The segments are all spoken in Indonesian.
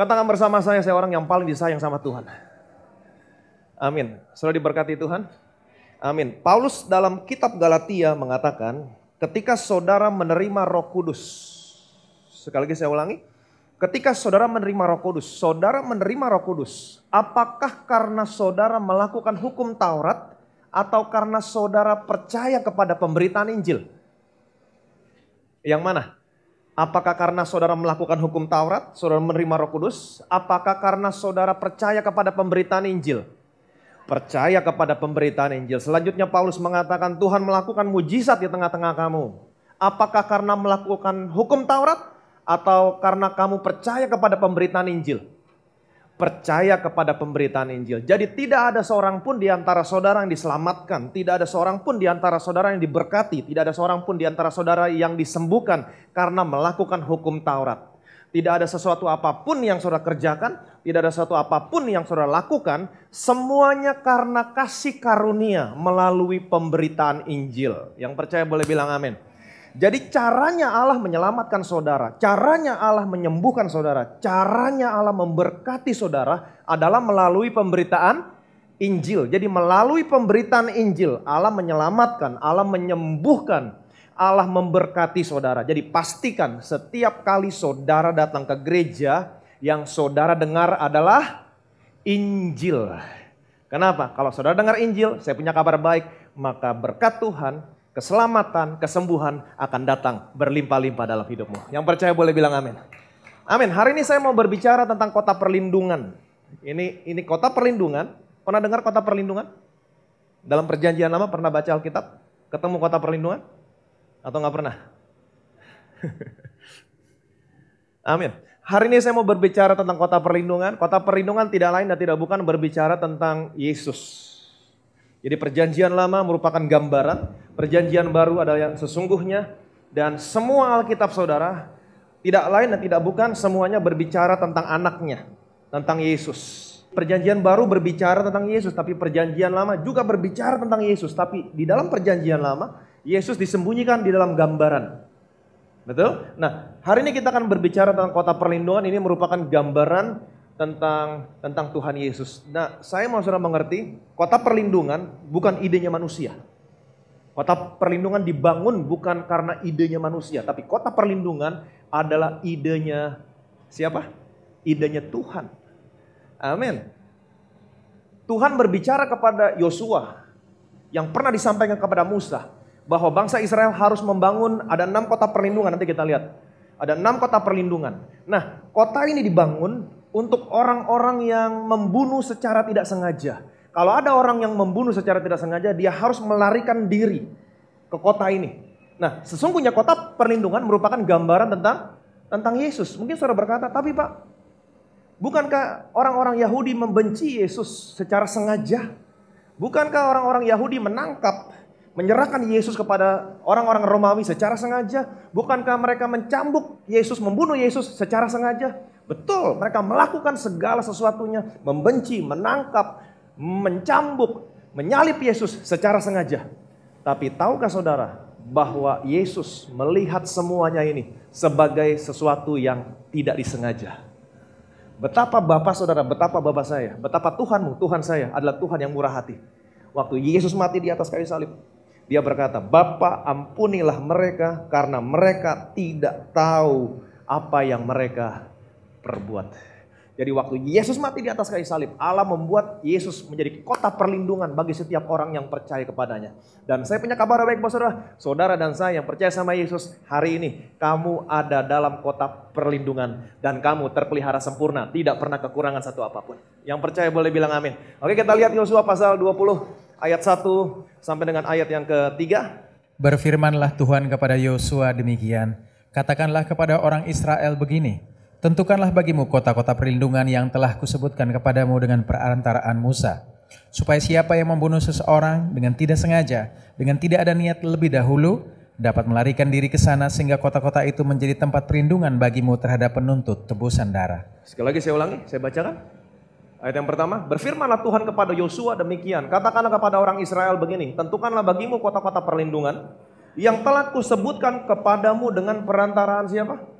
Katakan bersama saya, saya orang yang paling disayang sama Tuhan. Amin. Selalu diberkati Tuhan. Amin. Paulus dalam kitab Galatia mengatakan, ketika saudara menerima roh kudus. Sekali lagi saya ulangi. Ketika saudara menerima roh kudus, saudara menerima roh kudus. Apakah karena saudara melakukan hukum Taurat atau karena saudara percaya kepada pemberitaan Injil? Yang mana? Apakah karena saudara melakukan hukum Taurat, saudara menerima Roh Kudus? Apakah karena saudara percaya kepada pemberitaan Injil? Percaya kepada pemberitaan Injil. Selanjutnya Paulus mengatakan Tuhan melakukan mujizat di tengah-tengah kamu. Apakah karena melakukan hukum Taurat atau karena kamu percaya kepada pemberitaan Injil? percaya kepada pemberitaan Injil. Jadi tidak ada seorang pun di antara saudara yang diselamatkan, tidak ada seorang pun di antara saudara yang diberkati, tidak ada seorang pun di antara saudara yang disembuhkan karena melakukan hukum Taurat. Tidak ada sesuatu apapun yang saudara kerjakan, tidak ada sesuatu apapun yang saudara lakukan, semuanya karena kasih karunia melalui pemberitaan Injil. Yang percaya boleh bilang amin. Jadi caranya Allah menyelamatkan saudara, caranya Allah menyembuhkan saudara, caranya Allah memberkati saudara adalah melalui pemberitaan Injil. Jadi melalui pemberitaan Injil Allah menyelamatkan, Allah menyembuhkan, Allah memberkati saudara. Jadi pastikan setiap kali saudara datang ke gereja yang saudara dengar adalah Injil. Kenapa? Kalau saudara dengar Injil, saya punya kabar baik, maka berkat Tuhan keselamatan, kesembuhan akan datang berlimpah-limpah dalam hidupmu. Yang percaya boleh bilang amin. Amin. Hari ini saya mau berbicara tentang kota perlindungan. Ini ini kota perlindungan. Pernah dengar kota perlindungan? Dalam perjanjian lama pernah baca Alkitab? Ketemu kota perlindungan? Atau nggak pernah? amin. Hari ini saya mau berbicara tentang kota perlindungan. Kota perlindungan tidak lain dan tidak bukan berbicara tentang Yesus. Jadi perjanjian lama merupakan gambaran, perjanjian baru adalah yang sesungguhnya dan semua Alkitab Saudara tidak lain dan tidak bukan semuanya berbicara tentang anaknya, tentang Yesus. Perjanjian baru berbicara tentang Yesus, tapi perjanjian lama juga berbicara tentang Yesus, tapi di dalam perjanjian lama Yesus disembunyikan di dalam gambaran. Betul? Nah, hari ini kita akan berbicara tentang kota perlindungan ini merupakan gambaran tentang tentang Tuhan Yesus. Nah, saya mau saudara mengerti, kota perlindungan bukan idenya manusia. Kota perlindungan dibangun bukan karena idenya manusia, tapi kota perlindungan adalah idenya siapa? Idenya Tuhan. Amin. Tuhan berbicara kepada Yosua yang pernah disampaikan kepada Musa bahwa bangsa Israel harus membangun ada enam kota perlindungan nanti kita lihat. Ada enam kota perlindungan. Nah, kota ini dibangun untuk orang-orang yang membunuh secara tidak sengaja. Kalau ada orang yang membunuh secara tidak sengaja, dia harus melarikan diri ke kota ini. Nah, sesungguhnya kota perlindungan merupakan gambaran tentang tentang Yesus. Mungkin saudara berkata, tapi Pak, bukankah orang-orang Yahudi membenci Yesus secara sengaja? Bukankah orang-orang Yahudi menangkap, menyerahkan Yesus kepada orang-orang Romawi secara sengaja? Bukankah mereka mencambuk Yesus, membunuh Yesus secara sengaja? Betul, mereka melakukan segala sesuatunya, membenci, menangkap, mencambuk, menyalip Yesus secara sengaja. Tapi tahukah saudara bahwa Yesus melihat semuanya ini sebagai sesuatu yang tidak disengaja. Betapa Bapak saudara, betapa Bapak saya, betapa Tuhanmu, Tuhan saya adalah Tuhan yang murah hati. Waktu Yesus mati di atas kayu salib, dia berkata, Bapa ampunilah mereka karena mereka tidak tahu apa yang mereka perbuat. Jadi waktu Yesus mati di atas kayu salib, Allah membuat Yesus menjadi kota perlindungan bagi setiap orang yang percaya kepadanya. Dan saya punya kabar baik buat saudara, saudara dan saya yang percaya sama Yesus hari ini, kamu ada dalam kota perlindungan dan kamu terpelihara sempurna, tidak pernah kekurangan satu apapun. Yang percaya boleh bilang amin. Oke kita lihat Yosua pasal 20 ayat 1 sampai dengan ayat yang ketiga. Berfirmanlah Tuhan kepada Yosua demikian, katakanlah kepada orang Israel begini, Tentukanlah bagimu kota-kota perlindungan yang telah kusebutkan kepadamu dengan perantaraan Musa. Supaya siapa yang membunuh seseorang dengan tidak sengaja, dengan tidak ada niat lebih dahulu, dapat melarikan diri ke sana sehingga kota-kota itu menjadi tempat perlindungan bagimu terhadap penuntut tebusan darah. Sekali lagi saya ulangi, saya bacakan. Ayat yang pertama, berfirmanlah Tuhan kepada Yosua demikian, katakanlah kepada orang Israel begini, tentukanlah bagimu kota-kota perlindungan yang telah kusebutkan kepadamu dengan perantaraan siapa?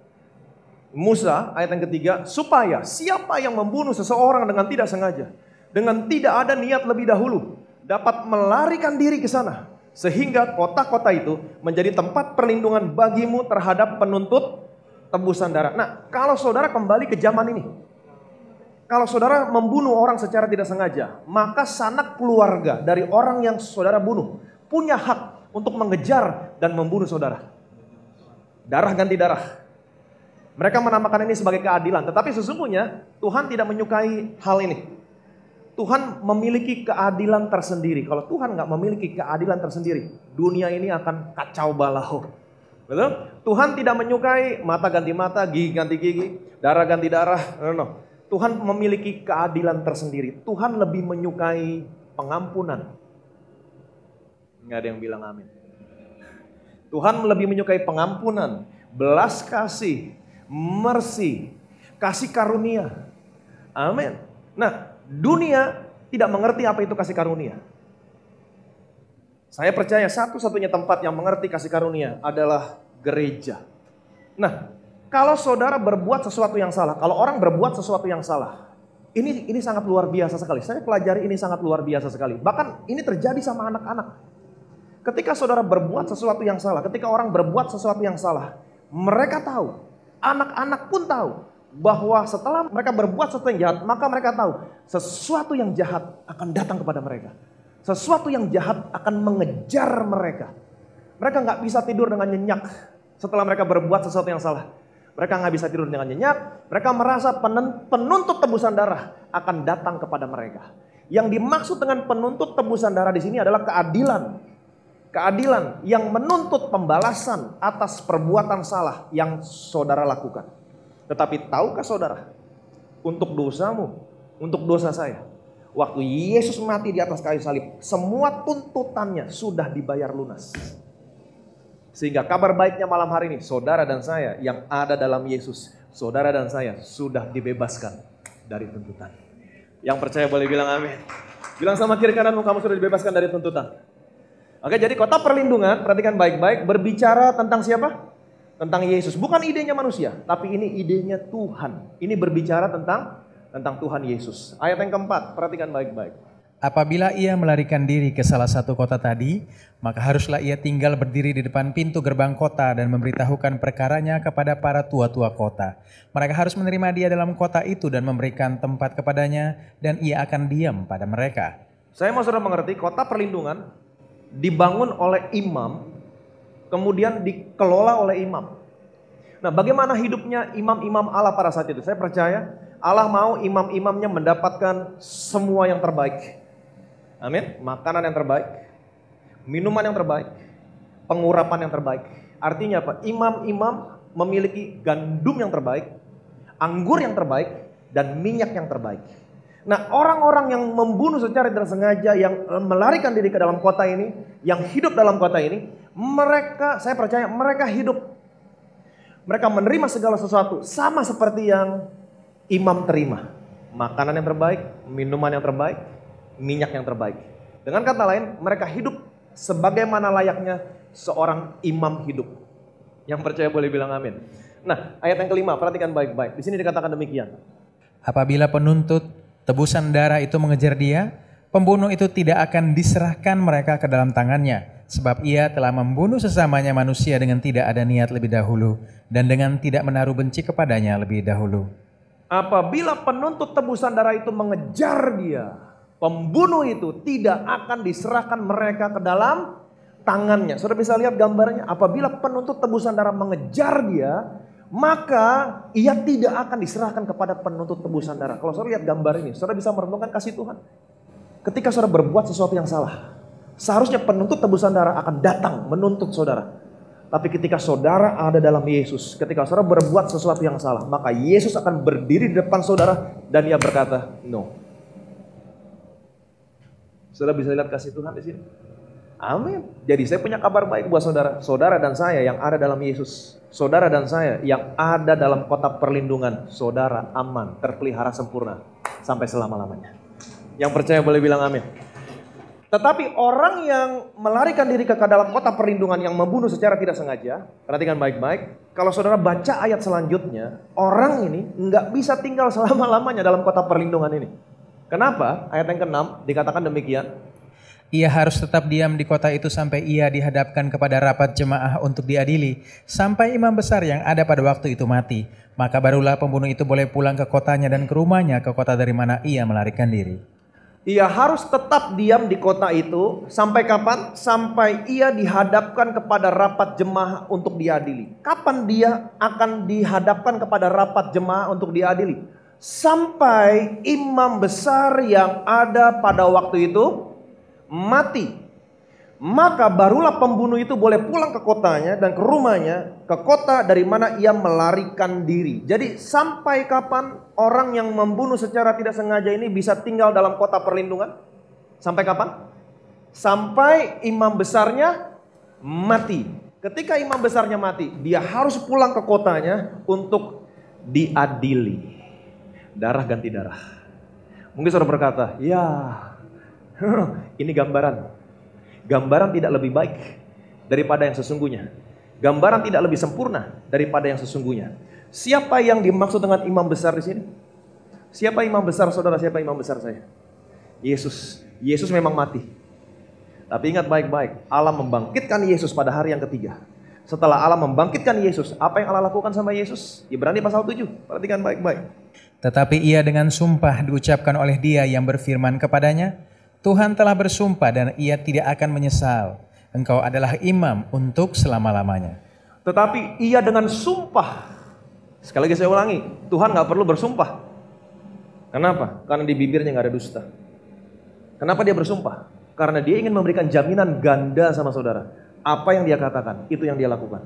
Musa ayat yang ketiga, supaya siapa yang membunuh seseorang dengan tidak sengaja, dengan tidak ada niat lebih dahulu, dapat melarikan diri ke sana, sehingga kota-kota itu menjadi tempat perlindungan bagimu terhadap penuntut tebusan darah. Nah, kalau saudara kembali ke zaman ini, kalau saudara membunuh orang secara tidak sengaja, maka sanak keluarga dari orang yang saudara bunuh punya hak untuk mengejar dan membunuh saudara. Darah ganti darah mereka menamakan ini sebagai keadilan, tetapi sesungguhnya Tuhan tidak menyukai hal ini. Tuhan memiliki keadilan tersendiri. Kalau Tuhan nggak memiliki keadilan tersendiri, dunia ini akan kacau balau. Betul? Tuhan tidak menyukai mata ganti mata, gigi ganti gigi, darah ganti darah. No, no. Tuhan memiliki keadilan tersendiri. Tuhan lebih menyukai pengampunan. Nggak ada yang bilang amin. Tuhan lebih menyukai pengampunan, belas kasih, mercy, kasih karunia. Amin. Nah, dunia tidak mengerti apa itu kasih karunia. Saya percaya satu-satunya tempat yang mengerti kasih karunia adalah gereja. Nah, kalau saudara berbuat sesuatu yang salah, kalau orang berbuat sesuatu yang salah, ini ini sangat luar biasa sekali. Saya pelajari ini sangat luar biasa sekali. Bahkan ini terjadi sama anak-anak. Ketika saudara berbuat sesuatu yang salah, ketika orang berbuat sesuatu yang salah, mereka tahu Anak-anak pun tahu bahwa setelah mereka berbuat sesuatu yang jahat, maka mereka tahu sesuatu yang jahat akan datang kepada mereka. Sesuatu yang jahat akan mengejar mereka. Mereka nggak bisa tidur dengan nyenyak setelah mereka berbuat sesuatu yang salah. Mereka nggak bisa tidur dengan nyenyak. Mereka merasa penuntut tebusan darah akan datang kepada mereka. Yang dimaksud dengan penuntut tebusan darah di sini adalah keadilan keadilan yang menuntut pembalasan atas perbuatan salah yang saudara lakukan. Tetapi tahukah saudara, untuk dosamu, untuk dosa saya, waktu Yesus mati di atas kayu salib, semua tuntutannya sudah dibayar lunas. Sehingga kabar baiknya malam hari ini, saudara dan saya yang ada dalam Yesus, saudara dan saya sudah dibebaskan dari tuntutan. Yang percaya boleh bilang amin. Bilang sama kiri kananmu kamu sudah dibebaskan dari tuntutan. Oke, jadi kota perlindungan, perhatikan baik-baik, berbicara tentang siapa? Tentang Yesus. Bukan idenya manusia, tapi ini idenya Tuhan. Ini berbicara tentang tentang Tuhan Yesus. Ayat yang keempat, perhatikan baik-baik. Apabila ia melarikan diri ke salah satu kota tadi, maka haruslah ia tinggal berdiri di depan pintu gerbang kota dan memberitahukan perkaranya kepada para tua-tua kota. Mereka harus menerima dia dalam kota itu dan memberikan tempat kepadanya, dan ia akan diam pada mereka. Saya mau sudah mengerti, kota perlindungan dibangun oleh imam, kemudian dikelola oleh imam. Nah, bagaimana hidupnya imam-imam Allah pada saat itu? Saya percaya Allah mau imam-imamnya mendapatkan semua yang terbaik. Amin. Makanan yang terbaik, minuman yang terbaik, pengurapan yang terbaik. Artinya apa? Imam-imam memiliki gandum yang terbaik, anggur yang terbaik, dan minyak yang terbaik. Nah, orang-orang yang membunuh secara tidak sengaja, yang eh, melarikan diri ke dalam kota ini, yang hidup dalam kota ini, mereka, saya percaya, mereka hidup. Mereka menerima segala sesuatu, sama seperti yang imam terima. Makanan yang terbaik, minuman yang terbaik, minyak yang terbaik. Dengan kata lain, mereka hidup sebagaimana layaknya seorang imam hidup. Yang percaya boleh bilang amin. Nah, ayat yang kelima, perhatikan baik-baik. Di sini dikatakan demikian. Apabila penuntut Tebusan darah itu mengejar dia, pembunuh itu tidak akan diserahkan mereka ke dalam tangannya, sebab ia telah membunuh sesamanya manusia dengan tidak ada niat lebih dahulu, dan dengan tidak menaruh benci kepadanya lebih dahulu. Apabila penuntut tebusan darah itu mengejar dia, pembunuh itu tidak akan diserahkan mereka ke dalam tangannya. Sudah bisa lihat gambarnya, apabila penuntut tebusan darah mengejar dia, maka ia tidak akan diserahkan kepada penuntut tebusan darah. Kalau saudara lihat gambar ini, saudara bisa merenungkan kasih Tuhan. Ketika saudara berbuat sesuatu yang salah, seharusnya penuntut tebusan darah akan datang menuntut saudara. Tapi ketika saudara ada dalam Yesus, ketika saudara berbuat sesuatu yang salah, maka Yesus akan berdiri di depan saudara dan ia berkata, "No." Saudara bisa lihat kasih Tuhan di sini. Amin. Jadi saya punya kabar baik buat saudara. Saudara dan saya yang ada dalam Yesus. Saudara dan saya yang ada dalam kota perlindungan. Saudara aman, terpelihara sempurna sampai selama-lamanya. Yang percaya boleh bilang amin. Tetapi orang yang melarikan diri ke dalam kota perlindungan yang membunuh secara tidak sengaja, perhatikan baik-baik. Kalau saudara baca ayat selanjutnya, orang ini nggak bisa tinggal selama-lamanya dalam kota perlindungan ini. Kenapa? Ayat yang ke-6 dikatakan demikian. Ia harus tetap diam di kota itu sampai ia dihadapkan kepada rapat jemaah untuk diadili, sampai imam besar yang ada pada waktu itu mati. Maka barulah pembunuh itu boleh pulang ke kotanya dan ke rumahnya ke kota dari mana ia melarikan diri. Ia harus tetap diam di kota itu sampai kapan? Sampai ia dihadapkan kepada rapat jemaah untuk diadili. Kapan dia akan dihadapkan kepada rapat jemaah untuk diadili? Sampai imam besar yang ada pada waktu itu mati, maka barulah pembunuh itu boleh pulang ke kotanya dan ke rumahnya, ke kota dari mana ia melarikan diri. Jadi sampai kapan orang yang membunuh secara tidak sengaja ini bisa tinggal dalam kota perlindungan? Sampai kapan? Sampai imam besarnya mati. Ketika imam besarnya mati, dia harus pulang ke kotanya untuk diadili. Darah ganti darah. Mungkin saudara berkata, ya Ini gambaran. Gambaran tidak lebih baik daripada yang sesungguhnya. Gambaran tidak lebih sempurna daripada yang sesungguhnya. Siapa yang dimaksud dengan imam besar di sini? Siapa imam besar saudara? Siapa imam besar saya? Yesus. Yesus memang mati. Tapi ingat baik-baik, Allah membangkitkan Yesus pada hari yang ketiga. Setelah Allah membangkitkan Yesus, apa yang Allah lakukan sama Yesus? Ibrani pasal 7, perhatikan baik-baik. Tetapi ia dengan sumpah diucapkan oleh dia yang berfirman kepadanya, Tuhan telah bersumpah dan ia tidak akan menyesal. Engkau adalah imam untuk selama-lamanya. Tetapi ia dengan sumpah. Sekali lagi saya ulangi, Tuhan gak perlu bersumpah. Kenapa? Karena di bibirnya gak ada dusta. Kenapa dia bersumpah? Karena dia ingin memberikan jaminan ganda sama saudara. Apa yang dia katakan, itu yang dia lakukan.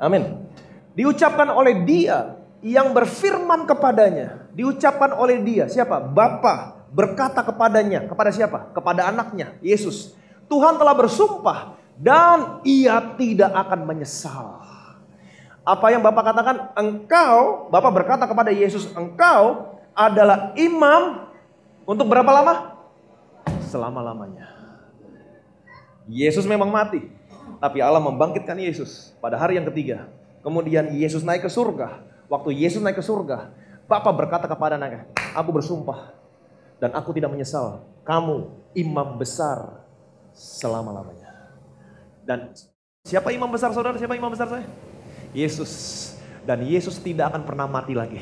Amin. Diucapkan oleh dia yang berfirman kepadanya. Diucapkan oleh dia, siapa? Bapak berkata kepadanya, kepada siapa? Kepada anaknya, Yesus. Tuhan telah bersumpah dan ia tidak akan menyesal. Apa yang Bapak katakan, engkau, Bapak berkata kepada Yesus, engkau adalah imam untuk berapa lama? Selama-lamanya. Yesus memang mati, tapi Allah membangkitkan Yesus pada hari yang ketiga. Kemudian Yesus naik ke surga. Waktu Yesus naik ke surga, Bapak berkata kepada anaknya, aku bersumpah dan aku tidak menyesal. Kamu imam besar selama-lamanya. Dan siapa imam besar saudara? Siapa imam besar saya? Yesus. Dan Yesus tidak akan pernah mati lagi.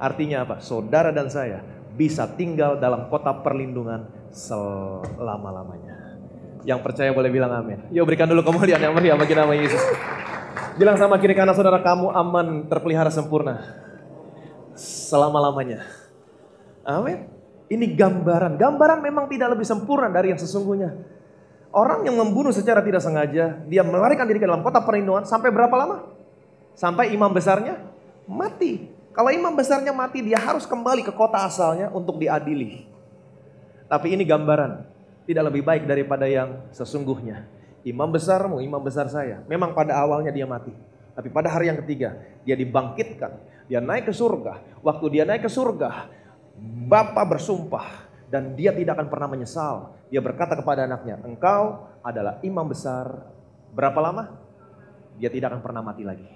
Artinya apa? Saudara dan saya bisa tinggal dalam kota perlindungan selama-lamanya. Yang percaya boleh bilang amin. Yuk berikan dulu kemuliaan yang meriah bagi nama Yesus. Bilang sama kiri kanan saudara kamu aman terpelihara sempurna selama-lamanya. Amin. Ini gambaran. Gambaran memang tidak lebih sempurna dari yang sesungguhnya. Orang yang membunuh secara tidak sengaja, dia melarikan diri ke dalam kota perlindungan sampai berapa lama? Sampai imam besarnya mati. Kalau imam besarnya mati, dia harus kembali ke kota asalnya untuk diadili. Tapi ini gambaran, tidak lebih baik daripada yang sesungguhnya. Imam besarmu, imam besar saya. Memang pada awalnya dia mati. Tapi pada hari yang ketiga, dia dibangkitkan. Dia naik ke surga. Waktu dia naik ke surga, Bapak bersumpah dan dia tidak akan pernah menyesal. Dia berkata kepada anaknya, "Engkau adalah imam besar." Berapa lama? Dia tidak akan pernah mati lagi.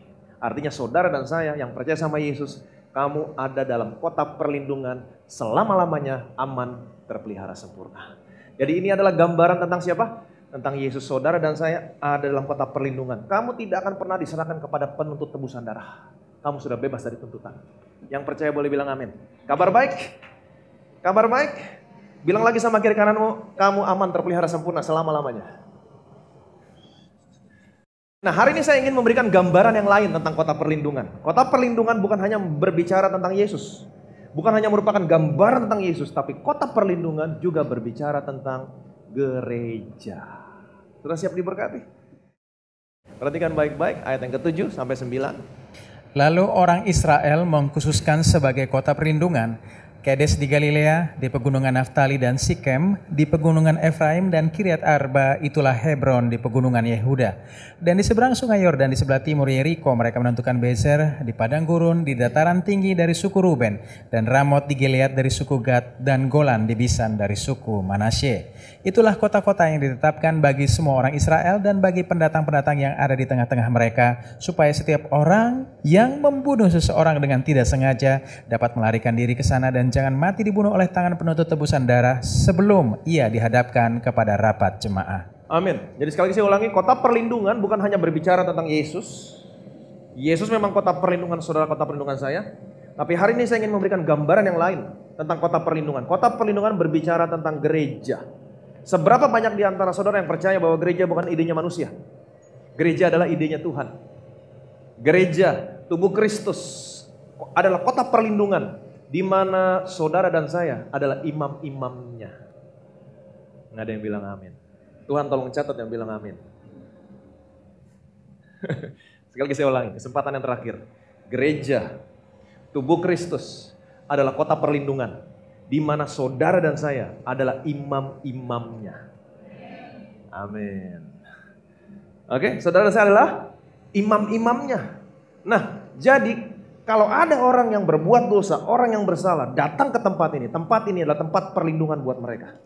Artinya saudara dan saya yang percaya sama Yesus, kamu ada dalam kota perlindungan selama-lamanya aman terpelihara sempurna. Jadi ini adalah gambaran tentang siapa? Tentang Yesus saudara dan saya ada dalam kota perlindungan. Kamu tidak akan pernah diserahkan kepada penuntut tebusan darah kamu sudah bebas dari tuntutan. Yang percaya boleh bilang amin. Kabar baik? Kabar baik? Bilang lagi sama kiri kananmu, kamu aman terpelihara sempurna selama-lamanya. Nah hari ini saya ingin memberikan gambaran yang lain tentang kota perlindungan. Kota perlindungan bukan hanya berbicara tentang Yesus. Bukan hanya merupakan gambaran tentang Yesus, tapi kota perlindungan juga berbicara tentang gereja. Sudah siap diberkati? Perhatikan baik-baik ayat yang ke-7 sampai 9. Lalu orang Israel mengkhususkan sebagai kota perlindungan Kades di Galilea, di pegunungan Naftali dan Sikem, di pegunungan Efraim dan Kiriat Arba, itulah Hebron di pegunungan Yehuda. Dan di seberang sungai Yordan di sebelah timur Yeriko mereka menentukan Bezer di padang gurun di dataran tinggi dari suku Ruben dan Ramot di Gilead dari suku Gad dan Golan di Bisan dari suku Manasye. Itulah kota-kota yang ditetapkan bagi semua orang Israel dan bagi pendatang-pendatang yang ada di tengah-tengah mereka supaya setiap orang yang membunuh seseorang dengan tidak sengaja dapat melarikan diri ke sana dan jangan mati dibunuh oleh tangan penuntut tebusan darah sebelum ia dihadapkan kepada rapat jemaah. Amin. Jadi sekali lagi saya ulangi, kota perlindungan bukan hanya berbicara tentang Yesus. Yesus memang kota perlindungan saudara, kota perlindungan saya. Tapi hari ini saya ingin memberikan gambaran yang lain tentang kota perlindungan. Kota perlindungan berbicara tentang gereja. Seberapa banyak di antara saudara yang percaya bahwa gereja bukan idenya manusia? Gereja adalah idenya Tuhan. Gereja, tubuh Kristus adalah kota perlindungan di mana saudara dan saya adalah imam-imamnya. Nggak ada yang bilang amin. Tuhan tolong catat yang bilang amin. Sekali lagi saya ulangi, kesempatan yang terakhir. Gereja, tubuh Kristus adalah kota perlindungan di mana saudara dan saya adalah imam-imamnya. Amin. Oke, saudara saya adalah imam-imamnya. Nah, jadi kalau ada orang yang berbuat dosa, orang yang bersalah, datang ke tempat ini. Tempat ini adalah tempat perlindungan buat mereka.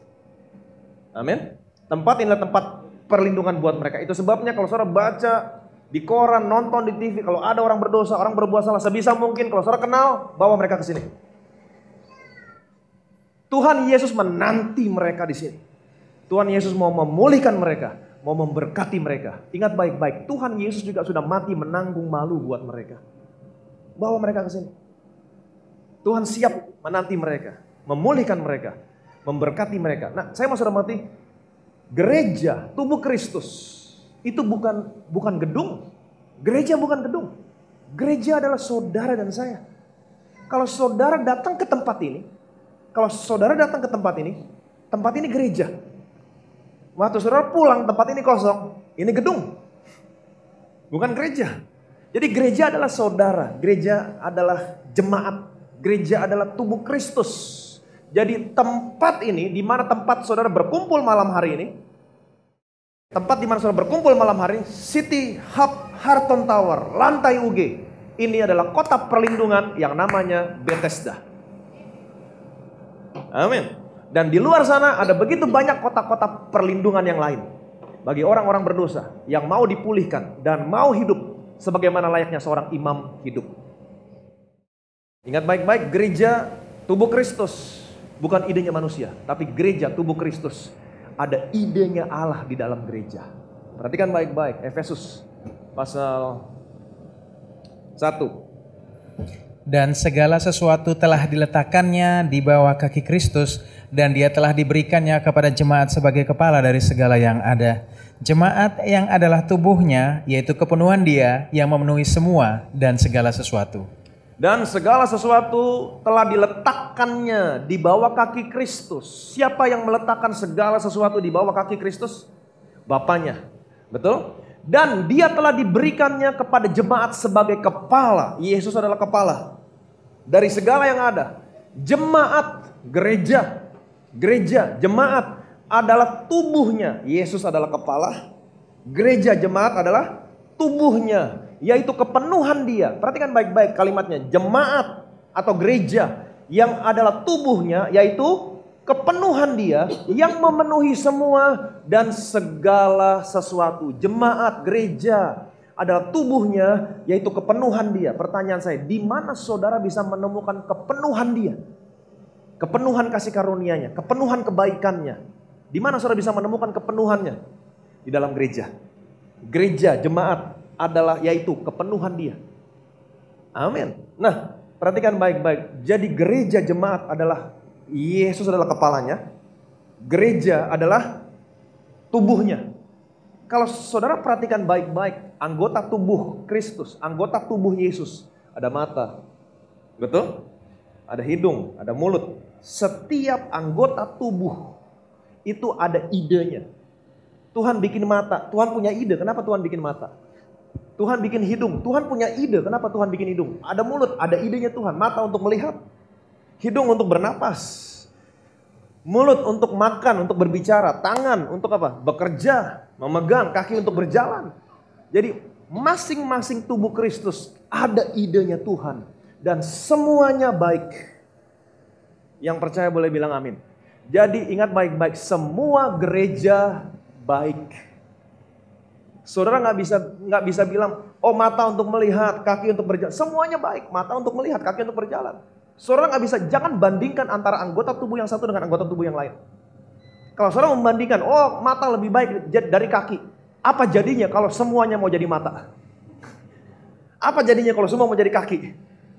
Amin. Tempat ini adalah tempat perlindungan buat mereka. Itu sebabnya kalau saudara baca di koran, nonton di TV, kalau ada orang berdosa, orang berbuat salah, sebisa mungkin kalau saudara kenal, bawa mereka ke sini. Tuhan Yesus menanti mereka di sini. Tuhan Yesus mau memulihkan mereka, mau memberkati mereka. Ingat baik-baik, Tuhan Yesus juga sudah mati menanggung malu buat mereka. Bawa mereka ke sini. Tuhan siap menanti mereka, memulihkan mereka, memberkati mereka. Nah, saya mau saudara mati, gereja, tubuh Kristus itu bukan bukan gedung. Gereja bukan gedung. Gereja adalah saudara dan saya. Kalau saudara datang ke tempat ini, kalau saudara datang ke tempat ini, tempat ini gereja. Waktu saudara pulang tempat ini kosong, ini gedung. Bukan gereja. Jadi gereja adalah saudara, gereja adalah jemaat, gereja adalah tubuh Kristus. Jadi tempat ini, di mana tempat saudara berkumpul malam hari ini, tempat di mana saudara berkumpul malam hari, City Hub Harton Tower, lantai UG. Ini adalah kota perlindungan yang namanya Bethesda. Amin. Dan di luar sana ada begitu banyak kota-kota perlindungan yang lain. Bagi orang-orang berdosa yang mau dipulihkan dan mau hidup sebagaimana layaknya seorang imam hidup. Ingat baik-baik, gereja tubuh Kristus bukan idenya manusia, tapi gereja tubuh Kristus. Ada idenya Allah di dalam gereja. Perhatikan baik-baik, Efesus pasal 1 dan segala sesuatu telah diletakkannya di bawah kaki Kristus dan dia telah diberikannya kepada jemaat sebagai kepala dari segala yang ada. Jemaat yang adalah tubuhnya yaitu kepenuhan dia yang memenuhi semua dan segala sesuatu. Dan segala sesuatu telah diletakkannya di bawah kaki Kristus. Siapa yang meletakkan segala sesuatu di bawah kaki Kristus? Bapaknya. Betul? Dan dia telah diberikannya kepada jemaat sebagai kepala. Yesus adalah kepala dari segala yang ada. Jemaat, gereja, gereja, jemaat adalah tubuhnya. Yesus adalah kepala. Gereja jemaat adalah tubuhnya, yaitu kepenuhan dia. Perhatikan baik-baik kalimatnya. Jemaat atau gereja yang adalah tubuhnya yaitu kepenuhan dia yang memenuhi semua dan segala sesuatu. Jemaat, gereja, adalah tubuhnya, yaitu kepenuhan dia. Pertanyaan saya, di mana saudara bisa menemukan kepenuhan dia? Kepenuhan kasih karunia-Nya, kepenuhan kebaikannya. Di mana saudara bisa menemukan kepenuhannya? Di dalam gereja. Gereja, jemaat adalah yaitu kepenuhan dia. Amin. Nah, perhatikan baik-baik. Jadi gereja jemaat adalah Yesus adalah kepalanya. Gereja adalah tubuhnya. Kalau saudara perhatikan baik-baik, anggota tubuh Kristus, anggota tubuh Yesus, ada mata, betul? Ada hidung, ada mulut. Setiap anggota tubuh itu ada idenya. Tuhan bikin mata, Tuhan punya ide. Kenapa Tuhan bikin mata? Tuhan bikin hidung, Tuhan punya ide. Kenapa Tuhan bikin hidung? Ada mulut, ada idenya Tuhan. Mata untuk melihat, hidung untuk bernapas, mulut untuk makan, untuk berbicara, tangan untuk apa? Bekerja, memegang, kaki untuk berjalan. Jadi masing-masing tubuh Kristus ada idenya Tuhan dan semuanya baik. Yang percaya boleh bilang amin. Jadi ingat baik-baik, semua gereja baik. Saudara nggak bisa nggak bisa bilang, oh mata untuk melihat, kaki untuk berjalan. Semuanya baik, mata untuk melihat, kaki untuk berjalan seorang nggak bisa, jangan bandingkan antara anggota tubuh yang satu dengan anggota tubuh yang lain. Kalau seorang membandingkan, oh mata lebih baik dari kaki. Apa jadinya kalau semuanya mau jadi mata? Apa jadinya kalau semua mau jadi kaki?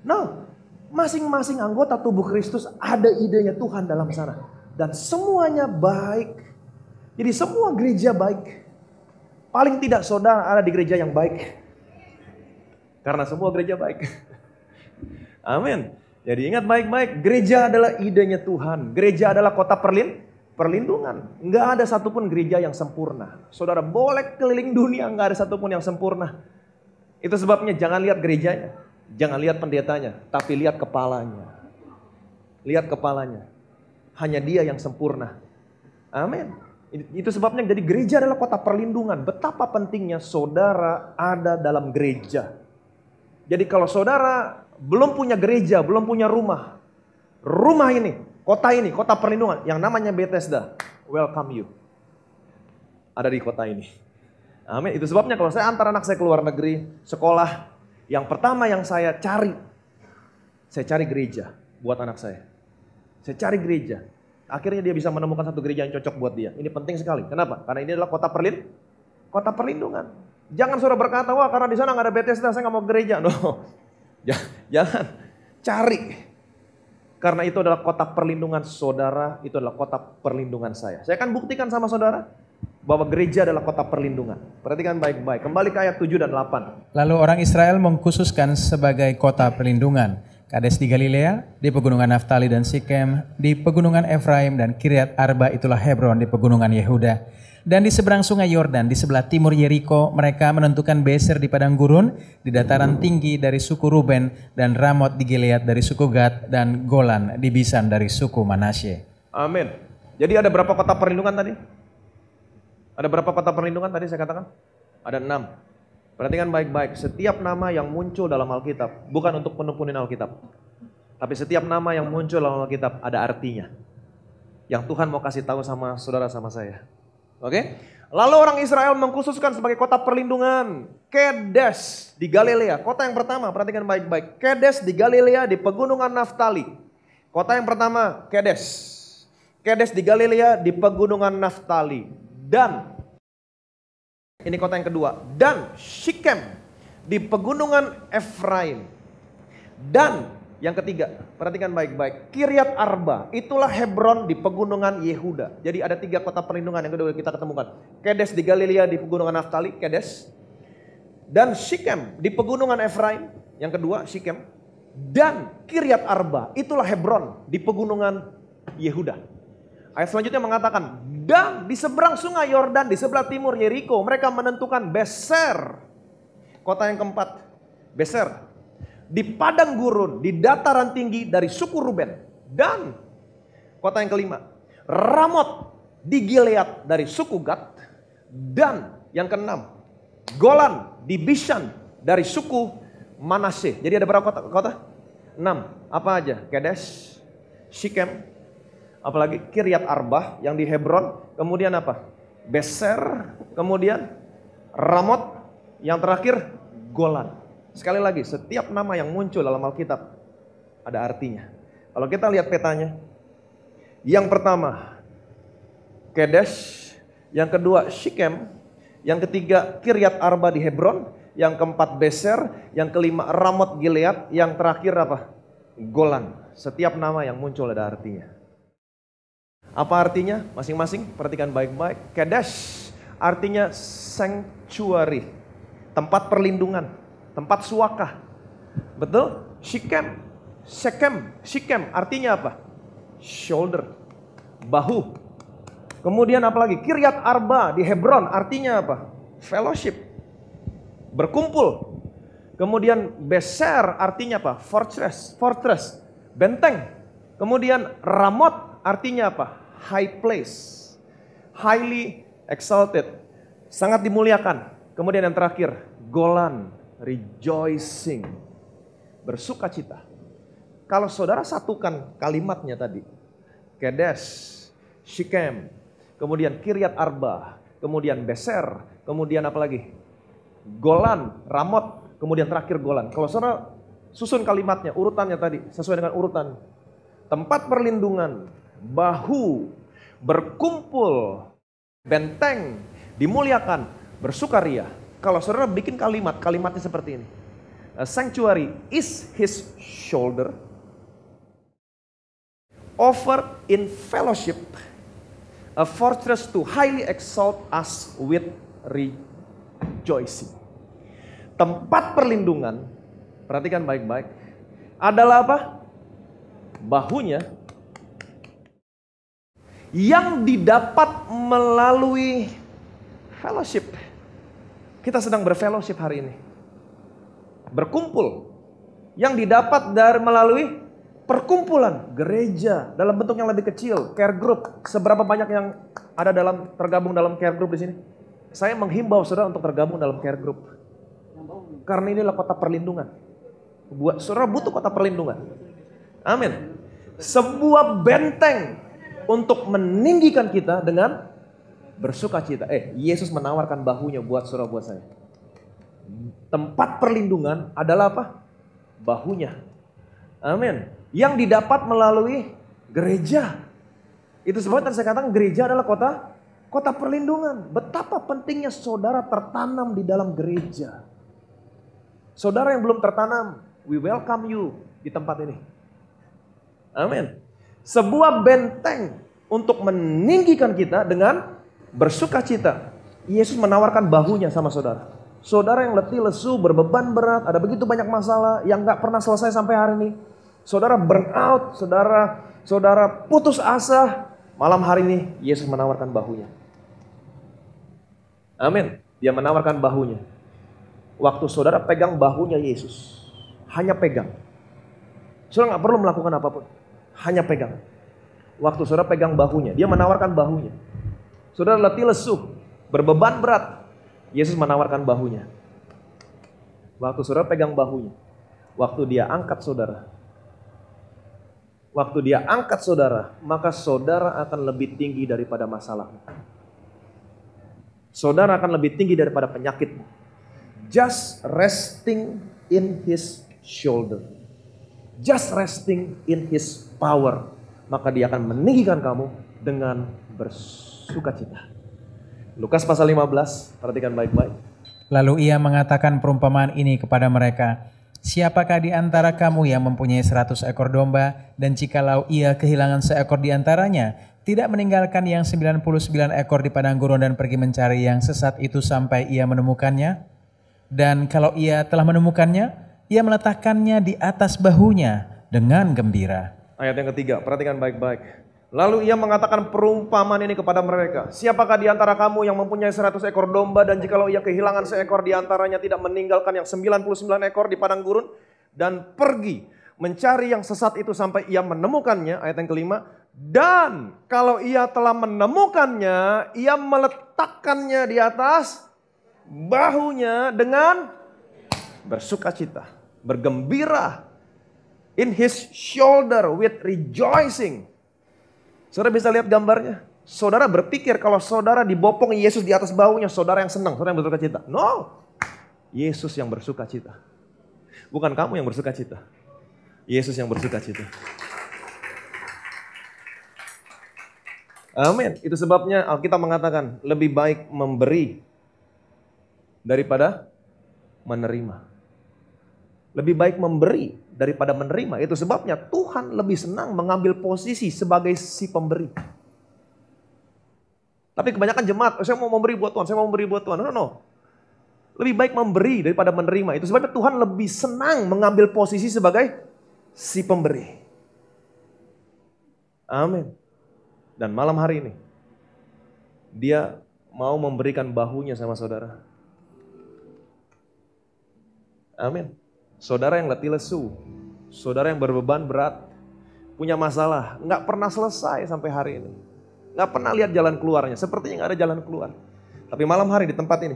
No, masing-masing anggota tubuh Kristus ada idenya Tuhan dalam sana. Dan semuanya baik. Jadi semua gereja baik. Paling tidak saudara ada di gereja yang baik. Karena semua gereja baik. Amin. Jadi ingat baik-baik, gereja adalah idenya Tuhan. Gereja adalah kota perlin, perlindungan. Enggak ada satupun gereja yang sempurna. Saudara boleh keliling dunia, enggak ada satupun yang sempurna. Itu sebabnya jangan lihat gerejanya, jangan lihat pendetanya, tapi lihat kepalanya. Lihat kepalanya. Hanya dia yang sempurna. Amin. Itu sebabnya jadi gereja adalah kota perlindungan. Betapa pentingnya saudara ada dalam gereja. Jadi kalau saudara belum punya gereja, belum punya rumah. Rumah ini, kota ini, kota perlindungan yang namanya Bethesda, welcome you. Ada di kota ini. Amin. Itu sebabnya kalau saya antar anak saya ke luar negeri, sekolah, yang pertama yang saya cari, saya cari gereja buat anak saya. Saya cari gereja. Akhirnya dia bisa menemukan satu gereja yang cocok buat dia. Ini penting sekali. Kenapa? Karena ini adalah kota perlin, kota perlindungan. Jangan suruh berkata, wah karena di sana nggak ada Bethesda, saya nggak mau gereja. No. Jangan, cari. Karena itu adalah kota perlindungan saudara, itu adalah kota perlindungan saya. Saya akan buktikan sama saudara bahwa gereja adalah kota perlindungan. Perhatikan baik-baik. Kembali ke ayat 7 dan 8. Lalu orang Israel mengkhususkan sebagai kota perlindungan. Kades di Galilea, di pegunungan Naftali dan Sikem, di pegunungan Efraim dan Kiriat Arba itulah Hebron di pegunungan Yehuda. Dan di seberang sungai Yordan, di sebelah timur Yeriko, mereka menentukan Beser di padang gurun, di dataran tinggi dari suku Ruben, dan Ramot di Gilead dari suku Gad, dan Golan di Bisan dari suku Manasye. Amin. Jadi ada berapa kota perlindungan tadi? Ada berapa kota perlindungan tadi saya katakan? Ada enam. Perhatikan baik-baik, setiap nama yang muncul dalam Alkitab, bukan untuk penumpunin Alkitab. Tapi setiap nama yang muncul dalam Alkitab ada artinya. Yang Tuhan mau kasih tahu sama saudara sama saya. Oke? Lalu orang Israel mengkhususkan sebagai kota perlindungan Kedes di Galilea. Kota yang pertama, perhatikan baik-baik. Kedes di Galilea di pegunungan Naftali. Kota yang pertama, Kedes. Kedes di Galilea di pegunungan Naftali. Dan ini kota yang kedua. Dan Shikem di pegunungan Efraim. Dan yang ketiga, perhatikan baik-baik. Kiryat Arba, itulah Hebron di pegunungan Yehuda. Jadi ada tiga kota perlindungan yang kedua kita ketemukan. Kedes di Galilea di pegunungan Naftali, Kedes. Dan Shikem di pegunungan Efraim, yang kedua Shikem. Dan Kiryat Arba, itulah Hebron di pegunungan Yehuda. Ayat selanjutnya mengatakan, dan di seberang sungai Yordan, di sebelah timur Yeriko, mereka menentukan Beser. Kota yang keempat, Beser di padang gurun, di dataran tinggi dari suku Ruben. Dan kota yang kelima, Ramot di Gilead dari suku Gad. Dan yang keenam, Golan di Bishan dari suku Manase. Jadi ada berapa kota? kota? enam Apa aja? Kedes, Shikem, apalagi Kiryat Arba' yang di Hebron, kemudian apa? Beser, kemudian Ramot, yang terakhir Golan. Sekali lagi, setiap nama yang muncul dalam Alkitab ada artinya. Kalau kita lihat petanya, yang pertama Kedesh, yang kedua Shikem, yang ketiga Kiryat Arba di Hebron, yang keempat Beser, yang kelima Ramot Gilead, yang terakhir apa? Golan. Setiap nama yang muncul ada artinya. Apa artinya? Masing-masing perhatikan baik-baik. Kedesh artinya sanctuary, tempat perlindungan tempat suaka. Betul? Shikem. Shekem. Shikem artinya apa? Shoulder. Bahu. Kemudian apalagi? Kiryat Arba di Hebron artinya apa? Fellowship. Berkumpul. Kemudian Beser artinya apa? Fortress. Fortress. Benteng. Kemudian Ramot artinya apa? High place. Highly exalted. Sangat dimuliakan. Kemudian yang terakhir, Golan rejoicing, bersuka cita. Kalau saudara satukan kalimatnya tadi, Kedes, Shikem, kemudian Kiriat Arba, kemudian Beser, kemudian apa lagi? Golan, Ramot, kemudian terakhir Golan. Kalau saudara susun kalimatnya, urutannya tadi, sesuai dengan urutan. Tempat perlindungan, bahu, berkumpul, benteng, dimuliakan, bersukaria kalau saudara bikin kalimat, kalimatnya seperti ini. sanctuary is his shoulder offered in fellowship a fortress to highly exalt us with rejoicing. Tempat perlindungan, perhatikan baik-baik, adalah apa? Bahunya yang didapat melalui fellowship kita sedang berfellowship hari ini. Berkumpul. Yang didapat dari melalui perkumpulan gereja dalam bentuk yang lebih kecil, care group. Seberapa banyak yang ada dalam tergabung dalam care group di sini? Saya menghimbau saudara untuk tergabung dalam care group. Karena inilah kota perlindungan. Buat saudara butuh kota perlindungan. Amin. Sebuah benteng untuk meninggikan kita dengan bersuka cita. Eh, Yesus menawarkan bahunya buat surah buat saya. Tempat perlindungan adalah apa? Bahunya. Amin. Yang didapat melalui gereja. Itu sebabnya tadi saya katakan gereja adalah kota kota perlindungan. Betapa pentingnya saudara tertanam di dalam gereja. Saudara yang belum tertanam, we welcome you di tempat ini. Amin. Sebuah benteng untuk meninggikan kita dengan bersuka cita. Yesus menawarkan bahunya sama saudara. Saudara yang letih, lesu, berbeban berat, ada begitu banyak masalah yang gak pernah selesai sampai hari ini. Saudara burnout saudara saudara putus asa. Malam hari ini Yesus menawarkan bahunya. Amin. Dia menawarkan bahunya. Waktu saudara pegang bahunya Yesus, hanya pegang. Saudara nggak perlu melakukan apapun, hanya pegang. Waktu saudara pegang bahunya, dia menawarkan bahunya. Saudara letih lesu, berbeban berat. Yesus menawarkan bahunya. Waktu saudara pegang bahunya, waktu dia angkat saudara, waktu dia angkat saudara, maka saudara akan lebih tinggi daripada masalahmu. Saudara akan lebih tinggi daripada penyakitmu. Just resting in his shoulder. Just resting in his power. Maka dia akan meninggikan kamu dengan bersukacita. Lukas pasal 15, perhatikan baik-baik. Lalu ia mengatakan perumpamaan ini kepada mereka. Siapakah di antara kamu yang mempunyai seratus ekor domba dan jikalau ia kehilangan seekor di antaranya, tidak meninggalkan yang 99 ekor di padang gurun dan pergi mencari yang sesat itu sampai ia menemukannya? Dan kalau ia telah menemukannya, ia meletakkannya di atas bahunya dengan gembira. Ayat yang ketiga, perhatikan baik-baik. Lalu ia mengatakan perumpamaan ini kepada mereka. Siapakah di antara kamu yang mempunyai 100 ekor domba dan jikalau ia kehilangan seekor di antaranya tidak meninggalkan yang 99 ekor di padang gurun dan pergi mencari yang sesat itu sampai ia menemukannya, ayat yang kelima, dan kalau ia telah menemukannya, ia meletakkannya di atas bahunya dengan bersukacita, bergembira, in his shoulder with rejoicing Saudara bisa lihat gambarnya. Saudara berpikir kalau saudara dibopong Yesus di atas baunya, saudara yang senang, saudara yang bersuka cita. No, Yesus yang bersuka cita. Bukan kamu yang bersuka cita. Yesus yang bersuka cita. Amin. Itu sebabnya Alkitab mengatakan lebih baik memberi daripada menerima. Lebih baik memberi daripada menerima. Itu sebabnya Tuhan lebih senang mengambil posisi sebagai si pemberi. Tapi kebanyakan jemaat, saya mau memberi buat Tuhan, saya mau memberi buat Tuhan. No, no. Lebih baik memberi daripada menerima. Itu sebabnya Tuhan lebih senang mengambil posisi sebagai si pemberi. Amin. Dan malam hari ini, dia mau memberikan bahunya sama saudara. Amin. Saudara yang letih lesu, saudara yang berbeban berat, punya masalah, nggak pernah selesai sampai hari ini. Nggak pernah lihat jalan keluarnya, sepertinya nggak ada jalan keluar. Tapi malam hari di tempat ini,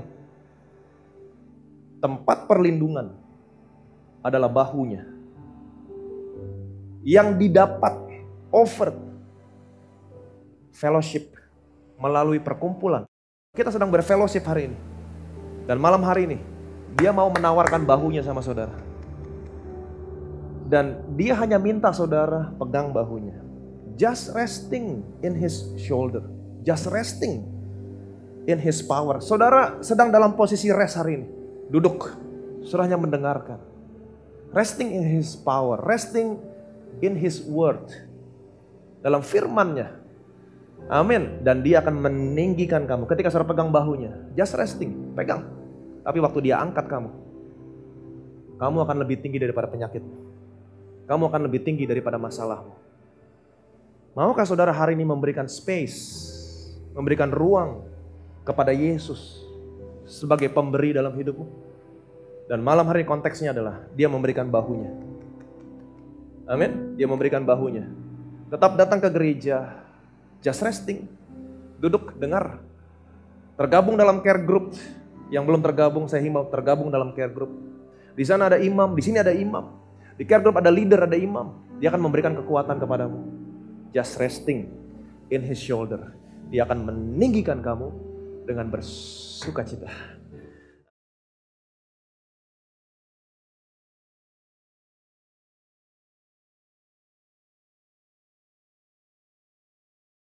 tempat perlindungan adalah bahunya. Yang didapat over fellowship melalui perkumpulan. Kita sedang berfellowship hari ini. Dan malam hari ini, dia mau menawarkan bahunya sama saudara. Dan dia hanya minta saudara pegang bahunya. Just resting in his shoulder. Just resting in his power. Saudara sedang dalam posisi rest hari ini. Duduk. Saudara hanya mendengarkan. Resting in his power. Resting in his word. Dalam firmannya. Amin. Dan dia akan meninggikan kamu. Ketika saudara pegang bahunya. Just resting. Pegang. Tapi waktu dia angkat kamu. Kamu akan lebih tinggi daripada penyakit kamu akan lebih tinggi daripada masalahmu. Maukah saudara hari ini memberikan space, memberikan ruang kepada Yesus sebagai pemberi dalam hidupmu? Dan malam hari konteksnya adalah dia memberikan bahunya. Amin. Dia memberikan bahunya. Tetap datang ke gereja, just resting, duduk, dengar, tergabung dalam care group. Yang belum tergabung saya himbau tergabung dalam care group. Di sana ada imam, di sini ada imam. Di care group ada leader, ada imam. Dia akan memberikan kekuatan kepadamu. Just resting in his shoulder. Dia akan meninggikan kamu dengan bersuka cita.